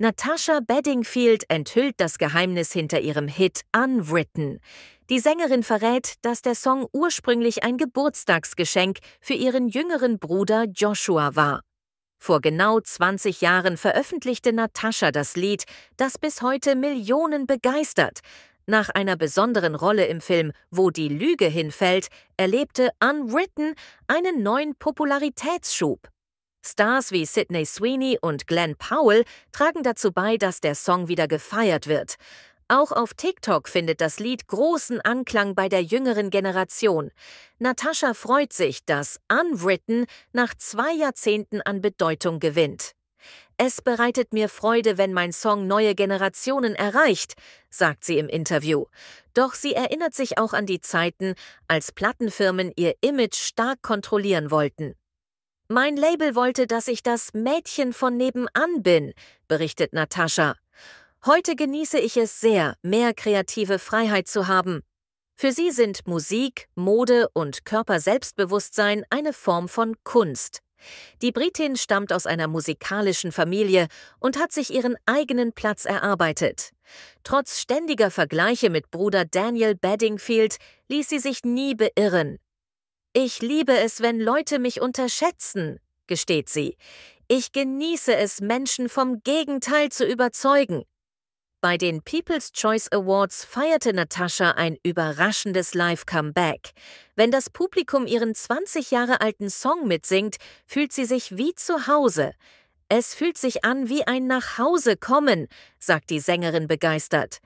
Natasha Bedingfield enthüllt das Geheimnis hinter ihrem Hit Unwritten. Die Sängerin verrät, dass der Song ursprünglich ein Geburtstagsgeschenk für ihren jüngeren Bruder Joshua war. Vor genau 20 Jahren veröffentlichte Natascha das Lied, das bis heute Millionen begeistert. Nach einer besonderen Rolle im Film Wo die Lüge hinfällt, erlebte Unwritten einen neuen Popularitätsschub. Stars wie Sidney Sweeney und Glenn Powell tragen dazu bei, dass der Song wieder gefeiert wird. Auch auf TikTok findet das Lied großen Anklang bei der jüngeren Generation. Natascha freut sich, dass Unwritten nach zwei Jahrzehnten an Bedeutung gewinnt. Es bereitet mir Freude, wenn mein Song neue Generationen erreicht, sagt sie im Interview. Doch sie erinnert sich auch an die Zeiten, als Plattenfirmen ihr Image stark kontrollieren wollten. Mein Label wollte, dass ich das Mädchen von nebenan bin, berichtet Natascha. Heute genieße ich es sehr, mehr kreative Freiheit zu haben. Für sie sind Musik, Mode und Körperselbstbewusstsein eine Form von Kunst. Die Britin stammt aus einer musikalischen Familie und hat sich ihren eigenen Platz erarbeitet. Trotz ständiger Vergleiche mit Bruder Daniel Bedingfield ließ sie sich nie beirren. Ich liebe es, wenn Leute mich unterschätzen, gesteht sie. Ich genieße es, Menschen vom Gegenteil zu überzeugen. Bei den People's Choice Awards feierte Natascha ein überraschendes Live-Comeback. Wenn das Publikum ihren 20 Jahre alten Song mitsingt, fühlt sie sich wie zu Hause. Es fühlt sich an wie ein Nachhausekommen, sagt die Sängerin begeistert.